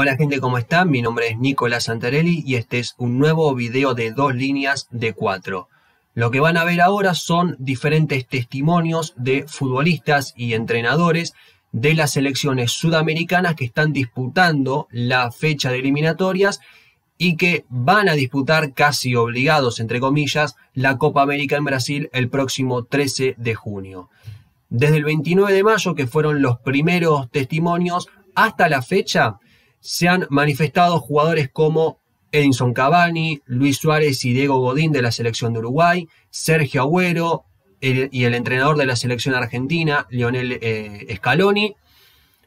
Hola gente, ¿cómo están? Mi nombre es Nicolás Santarelli y este es un nuevo video de dos líneas de cuatro. Lo que van a ver ahora son diferentes testimonios de futbolistas y entrenadores de las selecciones sudamericanas que están disputando la fecha de eliminatorias y que van a disputar casi obligados, entre comillas, la Copa América en Brasil el próximo 13 de junio. Desde el 29 de mayo, que fueron los primeros testimonios, hasta la fecha, se han manifestado jugadores como Edinson Cavani, Luis Suárez y Diego Godín de la selección de Uruguay, Sergio Agüero y el entrenador de la selección argentina, Lionel eh, Scaloni.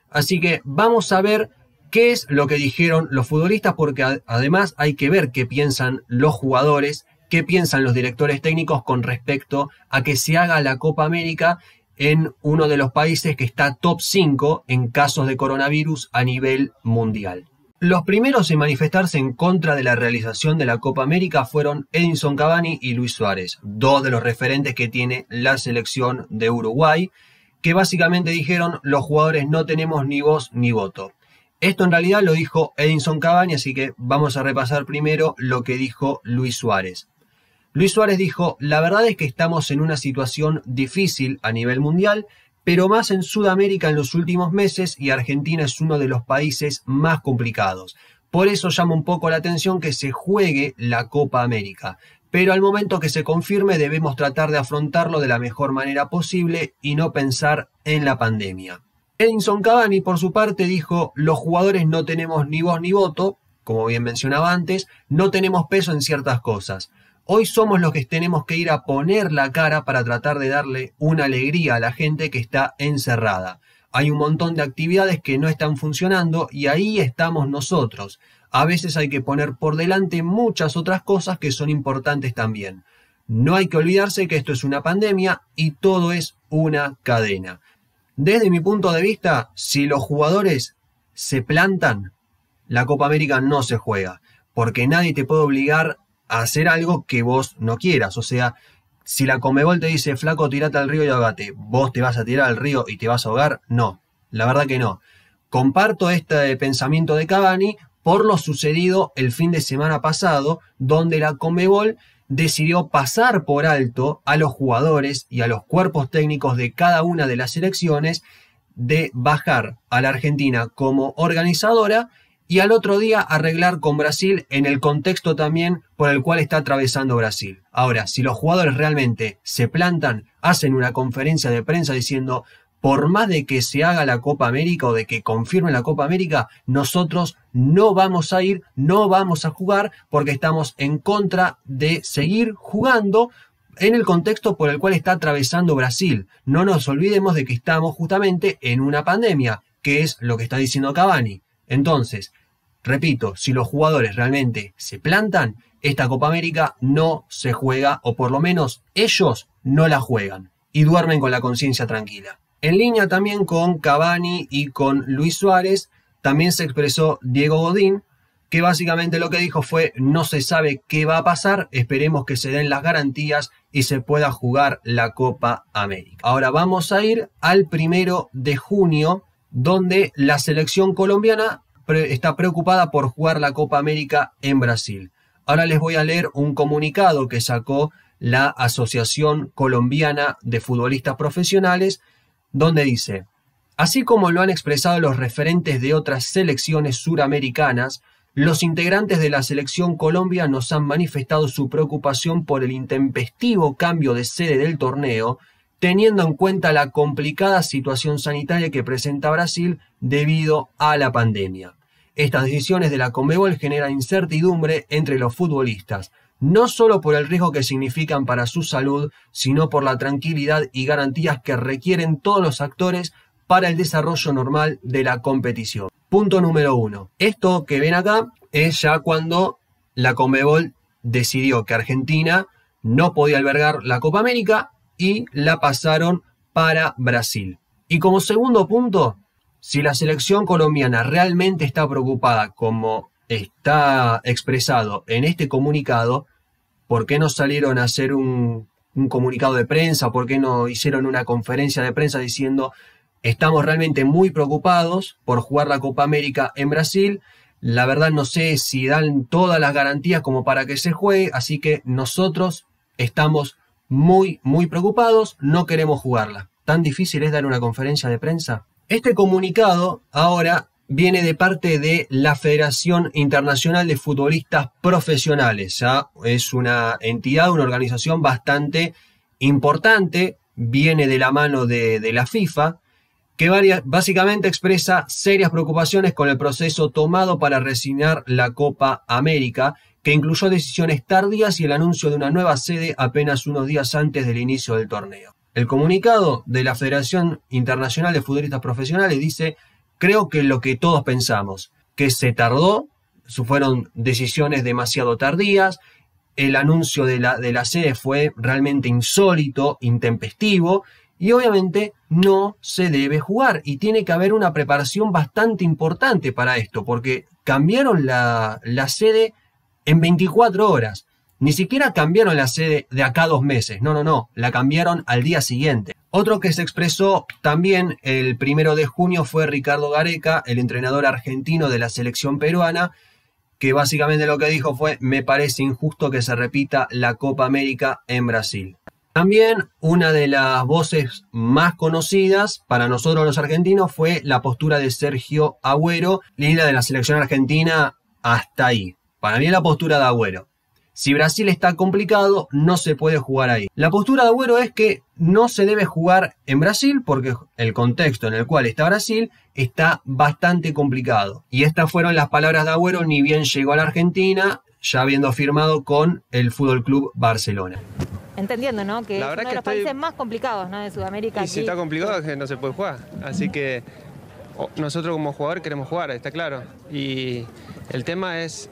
Así que vamos a ver qué es lo que dijeron los futbolistas, porque además hay que ver qué piensan los jugadores, qué piensan los directores técnicos con respecto a que se haga la Copa América en uno de los países que está top 5 en casos de coronavirus a nivel mundial. Los primeros en manifestarse en contra de la realización de la Copa América fueron Edinson Cavani y Luis Suárez, dos de los referentes que tiene la selección de Uruguay, que básicamente dijeron los jugadores no tenemos ni voz ni voto. Esto en realidad lo dijo Edinson Cavani, así que vamos a repasar primero lo que dijo Luis Suárez. Luis Suárez dijo, la verdad es que estamos en una situación difícil a nivel mundial, pero más en Sudamérica en los últimos meses y Argentina es uno de los países más complicados. Por eso llama un poco la atención que se juegue la Copa América. Pero al momento que se confirme debemos tratar de afrontarlo de la mejor manera posible y no pensar en la pandemia. Edinson Cavani, por su parte, dijo, los jugadores no tenemos ni voz ni voto, como bien mencionaba antes, no tenemos peso en ciertas cosas. Hoy somos los que tenemos que ir a poner la cara para tratar de darle una alegría a la gente que está encerrada. Hay un montón de actividades que no están funcionando y ahí estamos nosotros. A veces hay que poner por delante muchas otras cosas que son importantes también. No hay que olvidarse que esto es una pandemia y todo es una cadena. Desde mi punto de vista, si los jugadores se plantan, la Copa América no se juega, porque nadie te puede obligar hacer algo que vos no quieras. O sea, si la Comebol te dice, flaco, tirate al río y ahogate, ¿vos te vas a tirar al río y te vas a ahogar? No, la verdad que no. Comparto este pensamiento de Cavani por lo sucedido el fin de semana pasado, donde la Comebol decidió pasar por alto a los jugadores y a los cuerpos técnicos de cada una de las selecciones de bajar a la Argentina como organizadora y al otro día arreglar con Brasil en el contexto también por el cual está atravesando Brasil. Ahora, si los jugadores realmente se plantan, hacen una conferencia de prensa diciendo, por más de que se haga la Copa América o de que confirme la Copa América, nosotros no vamos a ir, no vamos a jugar porque estamos en contra de seguir jugando en el contexto por el cual está atravesando Brasil. No nos olvidemos de que estamos justamente en una pandemia, que es lo que está diciendo Cavani. Entonces, Repito, si los jugadores realmente se plantan, esta Copa América no se juega, o por lo menos ellos no la juegan, y duermen con la conciencia tranquila. En línea también con Cavani y con Luis Suárez, también se expresó Diego Godín, que básicamente lo que dijo fue no se sabe qué va a pasar, esperemos que se den las garantías y se pueda jugar la Copa América. Ahora vamos a ir al primero de junio, donde la selección colombiana está preocupada por jugar la Copa América en Brasil. Ahora les voy a leer un comunicado que sacó la Asociación Colombiana de Futbolistas Profesionales, donde dice, así como lo han expresado los referentes de otras selecciones suramericanas, los integrantes de la selección Colombia nos han manifestado su preocupación por el intempestivo cambio de sede del torneo, teniendo en cuenta la complicada situación sanitaria que presenta Brasil debido a la pandemia. Estas decisiones de la Conmebol generan incertidumbre entre los futbolistas, no solo por el riesgo que significan para su salud, sino por la tranquilidad y garantías que requieren todos los actores para el desarrollo normal de la competición. Punto número uno. Esto que ven acá es ya cuando la Conmebol decidió que Argentina no podía albergar la Copa América y la pasaron para Brasil. Y como segundo punto, si la selección colombiana realmente está preocupada como está expresado en este comunicado, ¿por qué no salieron a hacer un, comunicado de prensa? ¿Por qué no hicieron una conferencia de prensa diciendo estamos realmente muy preocupados por jugar la Copa América en Brasil? La verdad no sé si dan todas las garantías como para que se juegue, así que nosotros estamos muy, muy preocupados, no queremos jugarla. ¿Tan difícil es dar una conferencia de prensa? Este comunicado ahora viene de parte de la Federación Internacional de Futbolistas Profesionales. Es una entidad, una organización bastante importante, viene de la mano de, la FIFA, que básicamente expresa serias preocupaciones con el proceso tomado para resignar la Copa América, que incluyó decisiones tardías y el anuncio de una nueva sede apenas unos días antes del inicio del torneo. El comunicado de la Federación Internacional de Futbolistas Profesionales dice, creo que lo que todos pensamos, que se tardó, fueron decisiones demasiado tardías, el anuncio de la, de la sede fue realmente insólito, intempestivo, y obviamente no se debe jugar y tiene que haber una preparación bastante importante para esto, porque cambiaron la, la sede en 24 horas. Ni siquiera cambiaron la sede de acá dos meses, no, no, no, la cambiaron al día siguiente. Otro que se expresó también el primero de junio fue Ricardo Gareca, el entrenador argentino de la selección peruana, que básicamente lo que dijo fue, me parece injusto que se repita la Copa América en Brasil. También una de las voces más conocidas para nosotros los argentinos fue la postura de Sergio Agüero, líder de la selección argentina hasta ahí. Para mí la postura de Agüero. Si Brasil está complicado, no se puede jugar ahí. La postura de Agüero es que no se debe jugar en Brasil porque el contexto en el cual está Brasil está bastante complicado. Y estas fueron las palabras de Agüero ni bien llegó a la Argentina, ya habiendo firmado con el Fútbol Club Barcelona. Entendiendo, ¿no? Que es uno de los países más complicados, ¿no? De Sudamérica. Y si está complicado es que no se puede jugar. Así que nosotros como jugador queremos jugar, está claro. Y el tema es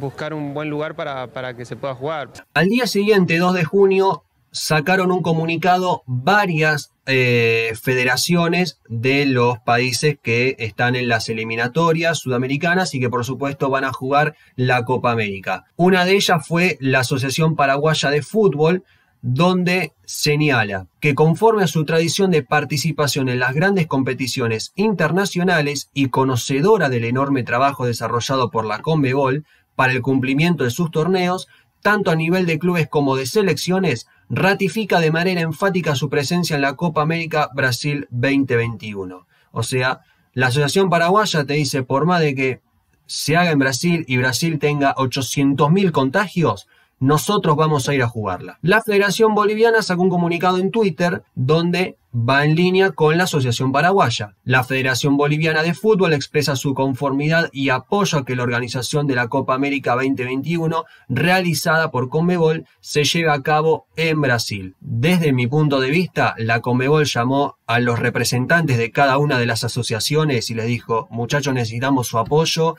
buscar un buen lugar para, para que se pueda jugar. Al día siguiente, 2 de junio, sacaron un comunicado varias eh, federaciones de los países que están en las eliminatorias sudamericanas y que por supuesto van a jugar la Copa América. Una de ellas fue la Asociación Paraguaya de Fútbol, donde señala que conforme a su tradición de participación en las grandes competiciones internacionales y conocedora del enorme trabajo desarrollado por la Conmebol para el cumplimiento de sus torneos, tanto a nivel de clubes como de selecciones, ratifica de manera enfática su presencia en la Copa América Brasil 2021. O sea, la Asociación Paraguaya te dice, por más de que se haga en Brasil y Brasil tenga 800.000 contagios, nosotros vamos a ir a jugarla. La Federación Boliviana sacó un comunicado en Twitter donde va en línea con la Asociación Paraguaya. La Federación Boliviana de Fútbol expresa su conformidad y apoyo a que la organización de la Copa América 2021 realizada por Conmebol se lleve a cabo en Brasil. Desde mi punto de vista, la Conmebol llamó a los representantes de cada una de las asociaciones y les dijo, muchachos necesitamos su apoyo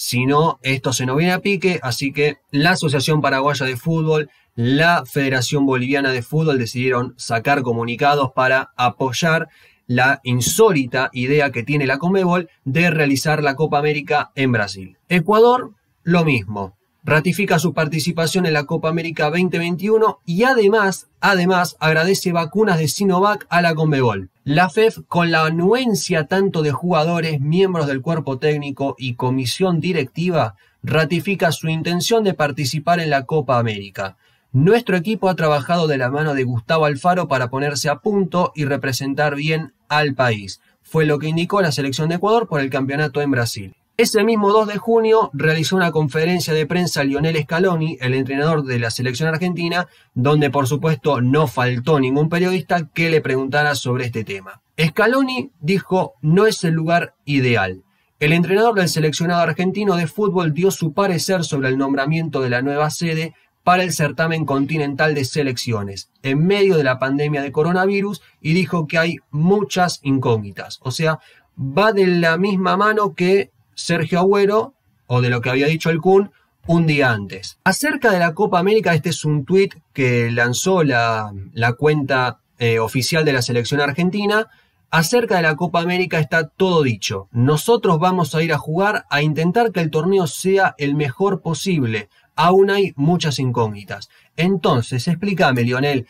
si no, esto se nos viene a pique, así que la Asociación Paraguaya de Fútbol, la Federación Boliviana de Fútbol decidieron sacar comunicados para apoyar la insólita idea que tiene la Comebol de realizar la Copa América en Brasil. Ecuador, lo mismo ratifica su participación en la Copa América 2021 y además, además agradece vacunas de Sinovac a la Conmebol. La FEF, e con la anuencia tanto de jugadores, miembros del cuerpo técnico y comisión directiva, ratifica su intención de participar en la Copa América. Nuestro equipo ha trabajado de la mano de Gustavo Alfaro para ponerse a punto y representar bien al país. Fue lo que indicó la selección de Ecuador por el campeonato en Brasil. Ese mismo 2 de junio realizó una conferencia de prensa Lionel Scaloni, el entrenador de la selección argentina, donde por supuesto no faltó ningún periodista que le preguntara sobre este tema. Scaloni dijo no es el lugar ideal. El entrenador del seleccionado argentino de fútbol dio su parecer sobre el nombramiento de la nueva sede para el certamen continental de selecciones en medio de la pandemia de coronavirus y dijo que hay muchas incógnitas. O sea, va de la misma mano que Sergio Agüero o de lo que había dicho el Kun un día antes. Acerca de la Copa América, este es un tuit que lanzó la, la cuenta eh, oficial de la selección argentina. Acerca de la Copa América está todo dicho. Nosotros vamos a ir a jugar a intentar que el torneo sea el mejor posible. Aún hay muchas incógnitas. Entonces, explícame, Lionel,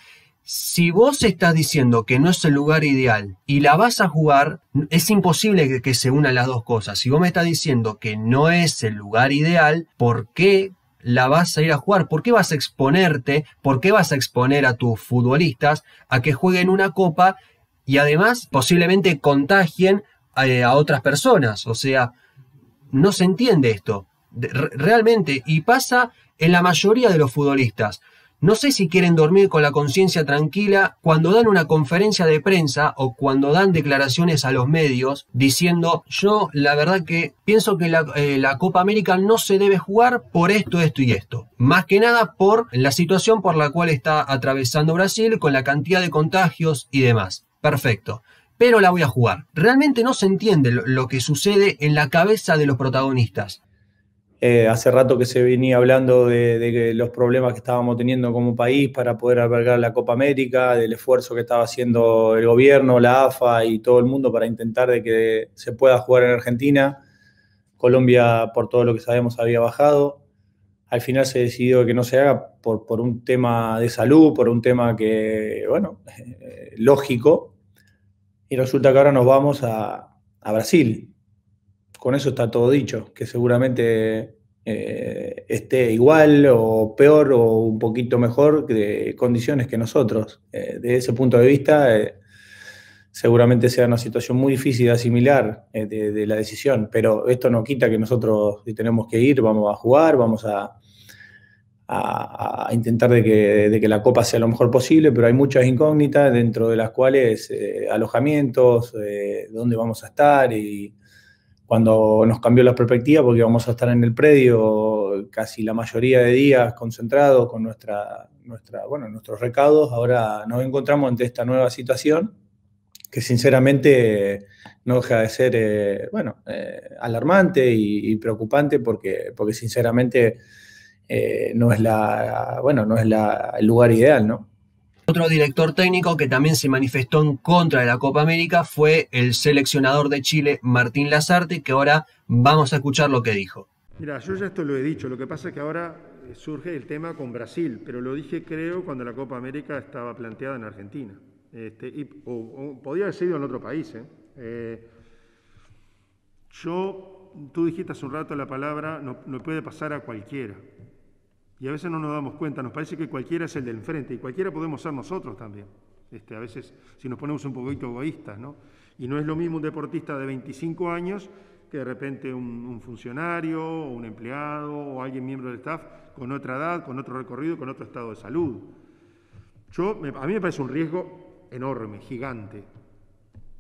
si vos estás diciendo que no es el lugar ideal y la vas a jugar, es imposible que, se unan las dos cosas. Si vos me estás diciendo que no es el lugar ideal, ¿por qué la vas a ir a jugar? ¿Por qué vas a exponerte? ¿Por qué vas a exponer a tus futbolistas a que jueguen una copa y además posiblemente contagien a, otras personas? O sea, no se entiende esto. realmente, y pasa en la mayoría de los futbolistas. No sé si quieren dormir con la conciencia tranquila cuando dan una conferencia de prensa o cuando dan declaraciones a los medios diciendo yo la verdad que pienso que eh, la, Copa América no se debe jugar por esto, esto y esto. Más que nada por la situación por la cual está atravesando Brasil con la cantidad de contagios y demás. Perfecto. Pero la voy a jugar. Realmente no se entiende lo que sucede en la cabeza de los protagonistas. Eh, hace rato que se venía hablando de, los problemas que estábamos teniendo como país para poder albergar la Copa América, del esfuerzo que estaba haciendo el gobierno, la AFA y todo el mundo para intentar de que se pueda jugar en Argentina. Colombia, por todo lo que sabemos, había bajado. Al final se decidió que no se haga por, un tema de salud, por un tema que, bueno, lógico. Y resulta que ahora nos vamos a Brasil, con eso está todo dicho, que seguramente eh, esté igual o peor o un poquito mejor de condiciones que nosotros. Eh, de ese punto de vista, eh, seguramente sea una situación muy difícil de asimilar de, la decisión, pero esto no quita que nosotros, tenemos que ir, vamos a jugar, vamos a, a, intentar de que, la copa sea lo mejor posible, pero hay muchas incógnitas dentro de las cuales alojamientos, dónde vamos a estar y cuando nos cambió la perspectiva, porque vamos a estar en el predio casi la mayoría de días concentrados con nuestra, nuestra, nuestros recados, ahora nos encontramos ante esta nueva situación que sinceramente no deja de ser, eh, bueno, eh, alarmante y, preocupante porque, porque sinceramente eh, no es, la, bueno, no es el lugar ideal, ¿no? Otro director técnico que también se manifestó en contra de la Copa América fue el seleccionador de Chile, Martín Lazarte, que ahora vamos a escuchar lo que dijo. Mira, yo ya esto lo he dicho, lo que pasa es que ahora eh, surge el tema con Brasil, pero lo dije creo cuando la Copa América estaba planteada en Argentina, este, y, o, haber sido en otro país. ¿eh? Eh, yo, tú dijiste hace un rato la palabra, no puede pasar a cualquiera. Y a veces no nos damos cuenta, nos parece que cualquiera es el del enfrente y cualquiera podemos ser nosotros también. Este, a veces si nos ponemos un poquito egoístas, ¿no? Y no es lo mismo un deportista de 25 años que de repente un, funcionario o un empleado o alguien miembro del staff con otra edad, con otro recorrido, con otro estado de salud. Yo, a mí me parece un riesgo enorme, gigante,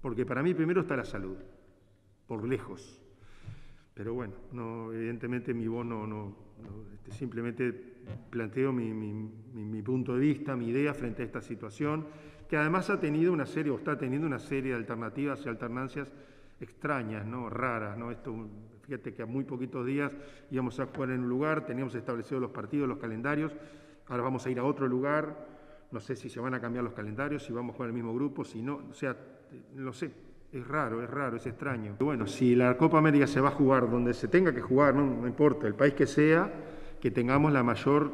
porque para mí primero está la salud, por lejos. Pero bueno, no, evidentemente mi voz no, no, este, simplemente planteo mi, punto de vista, mi idea frente a esta situación, que además ha tenido una serie, o está teniendo una serie de alternativas y alternancias extrañas, ¿no? raras. ¿no? Esto, fíjate que a muy poquitos días íbamos a jugar en un lugar, teníamos establecidos los partidos, los calendarios, ahora vamos a ir a otro lugar, no sé si se van a cambiar los calendarios, si vamos con el mismo grupo, si no, o sea, no sé, es raro, es raro, es extraño. Bueno, si la Copa América se va a jugar donde se tenga que jugar, no, no importa, el país que sea, que tengamos la mayor,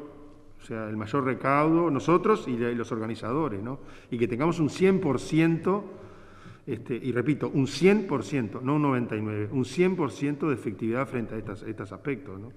o sea, el mayor recaudo, nosotros y los organizadores, ¿no? Y que tengamos un 100%, este, y repito, un 100%, no un 99%, un 100% de efectividad frente a estas, estos aspectos, ¿no?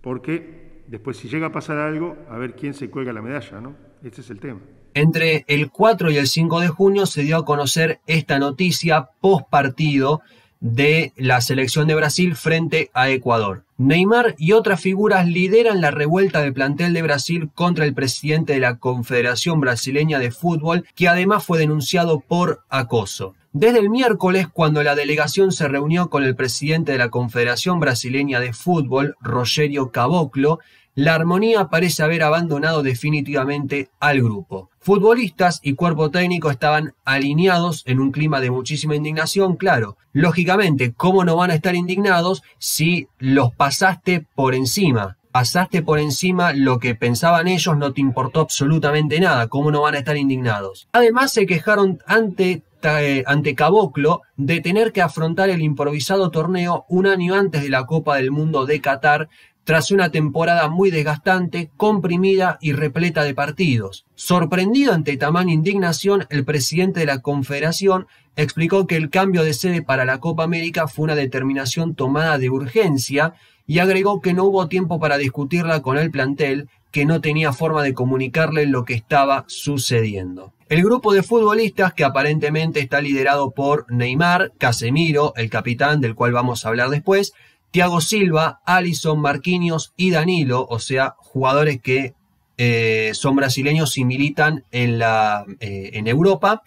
Porque después si llega a pasar algo, a ver quién se cuelga la medalla, ¿no? Este es el tema. Entre el 4 y el 5 de junio se dio a conocer esta noticia post partido de la selección de Brasil frente a Ecuador. Neymar y otras figuras lideran la revuelta del plantel de Brasil contra el presidente de la Confederación Brasileña de Fútbol, que además fue denunciado por acoso. Desde el miércoles, cuando la delegación se reunió con el presidente de la Confederación Brasileña de Fútbol, Rogerio Caboclo, la armonía parece haber abandonado definitivamente al grupo. Futbolistas y cuerpo técnico estaban alineados en un clima de muchísima indignación, claro. Lógicamente, ¿cómo no van a estar indignados si los pasaste por encima? Pasaste por encima lo que pensaban ellos, no te importó absolutamente nada, ¿cómo no van a estar indignados? Además, se quejaron ante eh, ante Caboclo de tener que afrontar el improvisado torneo un año antes de la Copa del Mundo de Qatar tras una temporada muy desgastante, comprimida y repleta de partidos. Sorprendido ante tamaña indignación, el presidente de la Confederación explicó que el cambio de sede para la Copa América fue una determinación tomada de urgencia y agregó que no hubo tiempo para discutirla con el plantel, que no tenía forma de comunicarle lo que estaba sucediendo. El grupo de futbolistas, que aparentemente está liderado por Neymar, Casemiro, el capitán del cual vamos a hablar después, Tiago Silva, Alison, Marquinhos y Danilo, o sea, jugadores que eh, son brasileños y militan en, la, eh, en Europa,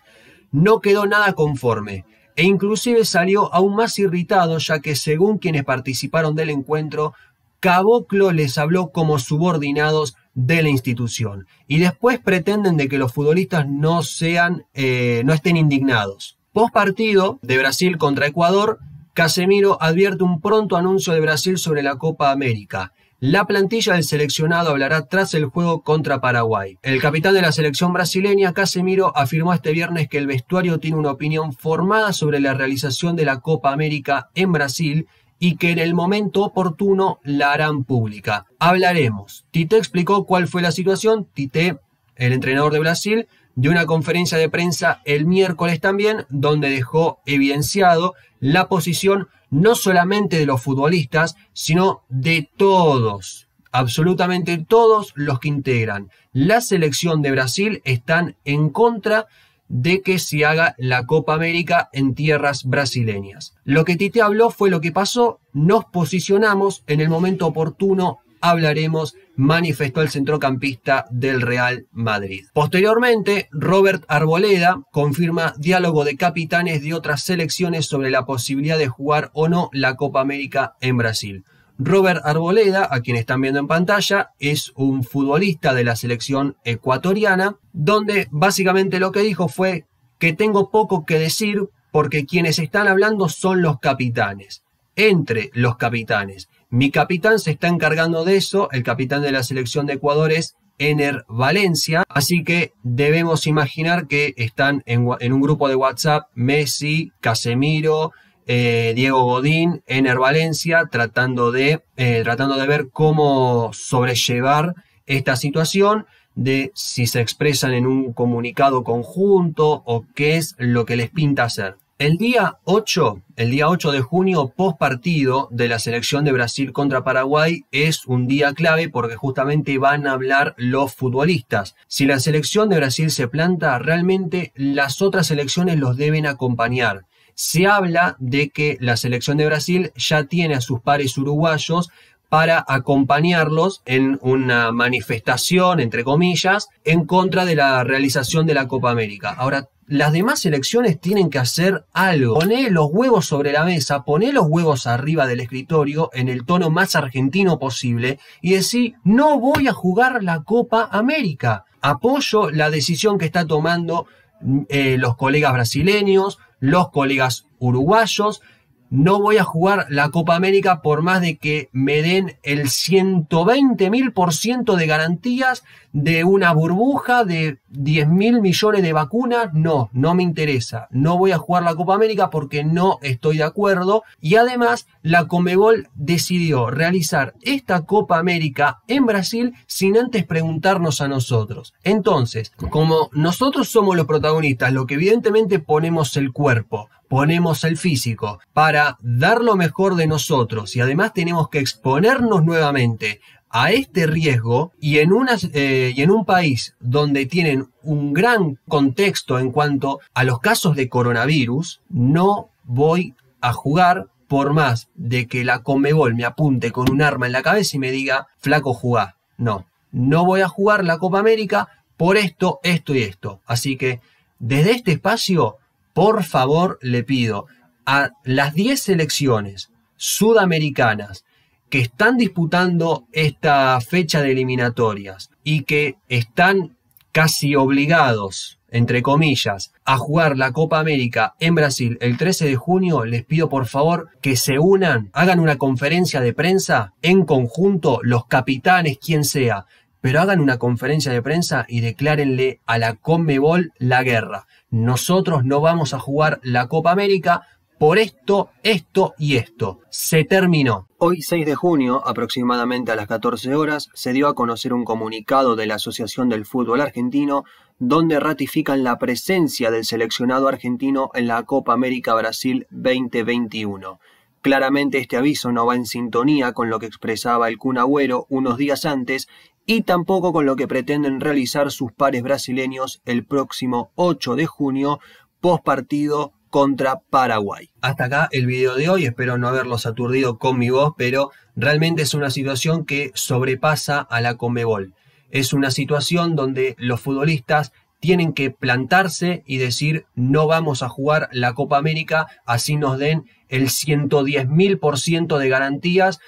no quedó nada conforme e inclusive salió aún más irritado ya que según quienes participaron del encuentro, Caboclo les habló como subordinados de la institución y después pretenden de que los futbolistas no sean eh, no estén indignados. Post partido de Brasil contra Ecuador, Casemiro advierte un pronto anuncio de Brasil sobre la Copa América. La plantilla del seleccionado hablará tras el juego contra Paraguay. El capitán de la selección brasileña, Casemiro, afirmó este viernes que el vestuario tiene una opinión formada sobre la realización de la Copa América en Brasil y que en el momento oportuno la harán pública. Hablaremos. Tite explicó cuál fue la situación. Tite, el entrenador de Brasil, de una conferencia de prensa el miércoles también, donde dejó evidenciado la posición no solamente de los futbolistas, sino de todos, absolutamente todos los que integran la selección de Brasil están en contra de que se haga la Copa América en tierras brasileñas. Lo que Tite habló fue lo que pasó, nos posicionamos en el momento oportuno hablaremos, manifestó el centrocampista del Real Madrid. Posteriormente, Robert Arboleda confirma diálogo de capitanes de otras selecciones sobre la posibilidad de jugar o no la Copa América en Brasil. Robert Arboleda, a quien están viendo en pantalla, es un futbolista de la selección ecuatoriana, donde básicamente lo que dijo fue que tengo poco que decir porque quienes están hablando son los capitanes, entre los capitanes. Mi capitán se está encargando de eso, el capitán de la selección de Ecuador es Ener Valencia, así que debemos imaginar que están en, un grupo de WhatsApp Messi, Casemiro, eh, Diego Godín, Ener Valencia, tratando de, eh, tratando de ver cómo sobrellevar esta situación, de si se expresan en un comunicado conjunto o qué es lo que les pinta hacer. El día 8, el día 8 de junio, post partido de la selección de Brasil contra Paraguay, es un día clave porque justamente van a hablar los futbolistas. Si la selección de Brasil se planta, realmente las otras selecciones los deben acompañar. Se habla de que la selección de Brasil ya tiene a sus pares uruguayos para acompañarlos en una manifestación, entre comillas, en contra de la realización de la Copa América. Ahora, las demás elecciones tienen que hacer algo. Poné los huevos sobre la mesa, poné los huevos arriba del escritorio en el tono más argentino posible y decir, no voy a jugar la Copa América. Apoyo la decisión que está tomando mm, eh, los colegas brasileños, los colegas uruguayos, no voy a jugar la Copa América por más de que me den el 120.000% de garantías de una burbuja de 10.000 millones de vacunas. No, no me interesa. No voy a jugar la Copa América porque no estoy de acuerdo. Y además, la Comebol decidió realizar esta Copa América en Brasil sin antes preguntarnos a nosotros. Entonces, como nosotros somos los protagonistas, lo que evidentemente ponemos el cuerpo, ponemos el físico para dar lo mejor de nosotros y además tenemos que exponernos nuevamente a este riesgo y en, eh, y en un país donde tienen un gran contexto en cuanto a los casos de coronavirus, no voy a jugar por más de que la Comebol me apunte con un arma en la cabeza y me diga, flaco jugá. No, no voy a jugar la Copa América por esto, esto y esto. Así que desde este espacio por favor le pido a las 10 selecciones sudamericanas que están disputando esta fecha de eliminatorias y que están casi obligados, entre comillas, a jugar la Copa América en Brasil el 13 de junio, les pido por favor que se unan, hagan una conferencia de prensa en conjunto, los capitanes, quien sea, pero hagan una conferencia de prensa y declárenle a la Conmebol la guerra. Nosotros no vamos a jugar la Copa América por esto, esto y esto. Se terminó. Hoy 6 de junio, aproximadamente a las 14 horas, se dio a conocer un comunicado de la Asociación del Fútbol Argentino donde ratifican la presencia del seleccionado argentino en la Copa América Brasil 2021. Claramente este aviso no va en sintonía con lo que expresaba el Kun Agüero unos días antes y tampoco con lo que pretenden realizar sus pares brasileños el próximo 8 de junio, post partido contra Paraguay. Hasta acá el video de hoy, espero no haberlos aturdido con mi voz, pero realmente es una situación que sobrepasa a la Comebol. Es una situación donde los futbolistas tienen que plantarse y decir no vamos a jugar la Copa América, así nos den el 110.000% de garantías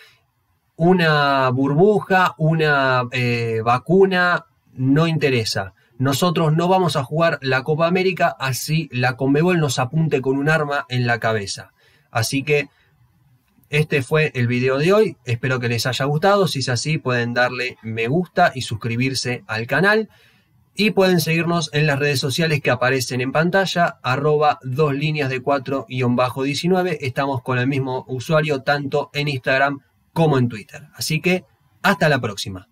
una burbuja, una eh, vacuna, no interesa. Nosotros no vamos a jugar la Copa América así la Conmebol nos apunte con un arma en la cabeza. Así que este fue el video de hoy. Espero que les haya gustado. Si es así, pueden darle me gusta y suscribirse al canal. Y pueden seguirnos en las redes sociales que aparecen en pantalla, arroba dos líneas de 4 19. Estamos con el mismo usuario tanto en Instagram como en Twitter. Así que hasta la próxima.